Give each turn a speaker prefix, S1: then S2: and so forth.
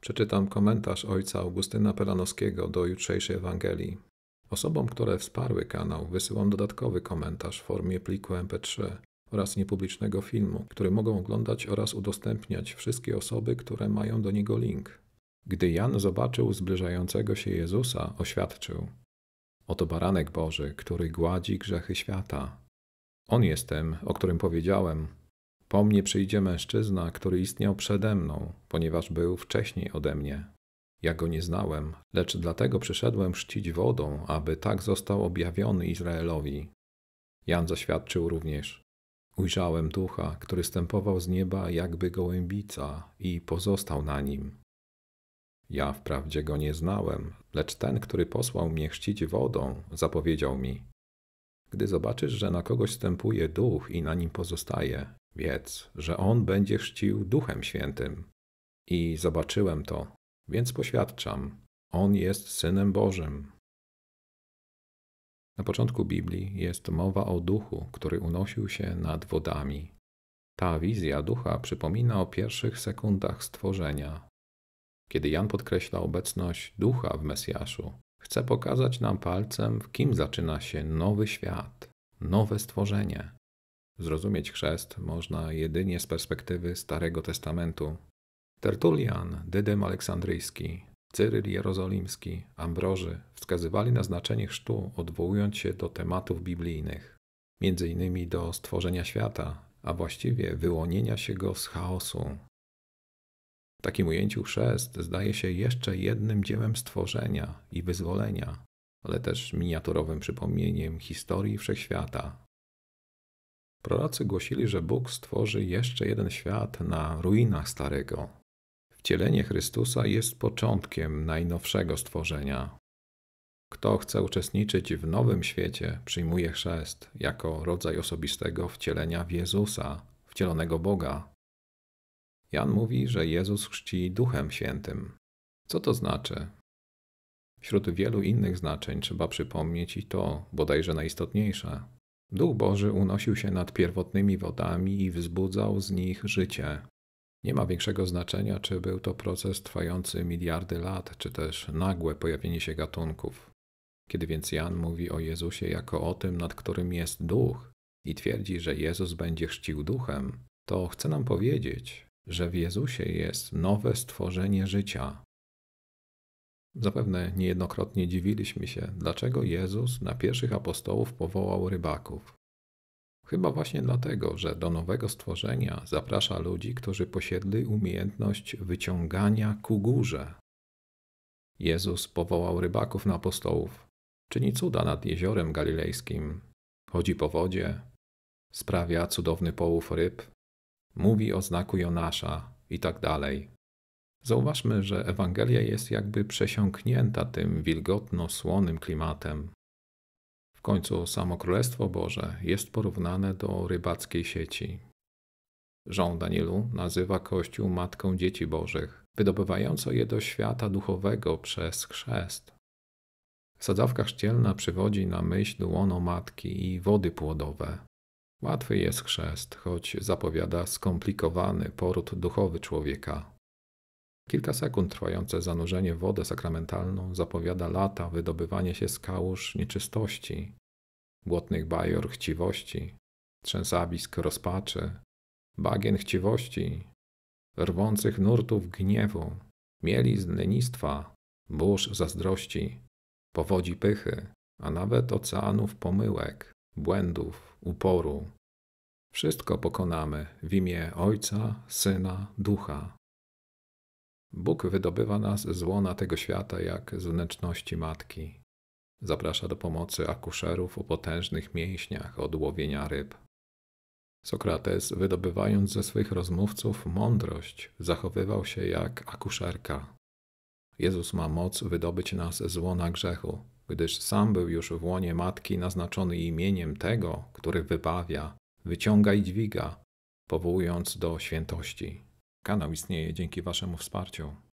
S1: Przeczytam komentarz ojca Augustyna Pelanowskiego do jutrzejszej Ewangelii. Osobom, które wsparły kanał, wysyłam dodatkowy komentarz w formie pliku MP3 oraz niepublicznego filmu, który mogą oglądać oraz udostępniać wszystkie osoby, które mają do niego link. Gdy Jan zobaczył zbliżającego się Jezusa, oświadczył: Oto baranek Boży, który gładzi grzechy świata. On jestem, o którym powiedziałem: po mnie przyjdzie mężczyzna, który istniał przede mną, ponieważ był wcześniej ode mnie. Ja go nie znałem, lecz dlatego przyszedłem chrzcić wodą, aby tak został objawiony Izraelowi. Jan zaświadczył również: Ujrzałem ducha, który stępował z nieba jakby gołębica i pozostał na nim. Ja wprawdzie go nie znałem, lecz ten, który posłał mnie chrzcić wodą, zapowiedział mi: Gdy zobaczysz, że na kogoś stępuje duch i na nim pozostaje, Wiedz, że On będzie chrzcił Duchem Świętym. I zobaczyłem to, więc poświadczam, On jest Synem Bożym. Na początku Biblii jest mowa o duchu, który unosił się nad wodami. Ta wizja ducha przypomina o pierwszych sekundach stworzenia. Kiedy Jan podkreśla obecność ducha w Mesjaszu, chce pokazać nam palcem, w kim zaczyna się nowy świat, nowe stworzenie. Zrozumieć chrzest można jedynie z perspektywy Starego Testamentu. Tertulian, Dydem Aleksandryjski, Cyryl Jerozolimski, Ambroży wskazywali na znaczenie chrztu, odwołując się do tematów biblijnych, między innymi do stworzenia świata, a właściwie wyłonienia się go z chaosu. W takim ujęciu chrzest zdaje się jeszcze jednym dziełem stworzenia i wyzwolenia, ale też miniaturowym przypomnieniem historii wszechświata, Prorocy głosili, że Bóg stworzy jeszcze jeden świat na ruinach starego. Wcielenie Chrystusa jest początkiem najnowszego stworzenia. Kto chce uczestniczyć w nowym świecie, przyjmuje chrzest jako rodzaj osobistego wcielenia w Jezusa, wcielonego Boga. Jan mówi, że Jezus chrzci Duchem Świętym. Co to znaczy? Wśród wielu innych znaczeń trzeba przypomnieć i to, bodajże najistotniejsze – Duch Boży unosił się nad pierwotnymi wodami i wzbudzał z nich życie. Nie ma większego znaczenia, czy był to proces trwający miliardy lat, czy też nagłe pojawienie się gatunków. Kiedy więc Jan mówi o Jezusie jako o tym, nad którym jest duch, i twierdzi, że Jezus będzie chrzcił duchem, to chce nam powiedzieć, że w Jezusie jest nowe stworzenie życia, Zapewne niejednokrotnie dziwiliśmy się, dlaczego Jezus na pierwszych apostołów powołał rybaków. Chyba właśnie dlatego, że do nowego stworzenia zaprasza ludzi, którzy posiedli umiejętność wyciągania ku górze. Jezus powołał rybaków na apostołów, czyni cuda nad jeziorem galilejskim, chodzi po wodzie, sprawia cudowny połów ryb, mówi o znaku Jonasza i tak dalej. Zauważmy, że Ewangelia jest jakby przesiąknięta tym wilgotno-słonym klimatem. W końcu samo Królestwo Boże jest porównane do rybackiej sieci. Jean Danielu nazywa Kościół Matką Dzieci Bożych, wydobywającą je do świata duchowego przez chrzest. Sadzawka chrzcielna przywodzi na myśl łono matki i wody płodowe. Łatwy jest chrzest, choć zapowiada skomplikowany poród duchowy człowieka. Kilka sekund trwające zanurzenie w wodę sakramentalną zapowiada lata, wydobywanie się z kałuż nieczystości, błotnych bajor chciwości, trzęsawisk rozpaczy, bagien chciwości, rwących nurtów gniewu, mielizn lenistwa, burz zazdrości, powodzi pychy, a nawet oceanów pomyłek, błędów, uporu. Wszystko pokonamy w imię Ojca, Syna, Ducha. Bóg wydobywa nas z łona tego świata jak z wnętrzności matki. Zaprasza do pomocy akuszerów o potężnych mięśniach od łowienia ryb. Sokrates, wydobywając ze swych rozmówców mądrość, zachowywał się jak akuszerka. Jezus ma moc wydobyć nas z łona grzechu, gdyż sam był już w łonie matki naznaczony imieniem tego, który wybawia, wyciąga i dźwiga, powołując do świętości. Kanał istnieje dzięki Waszemu wsparciu.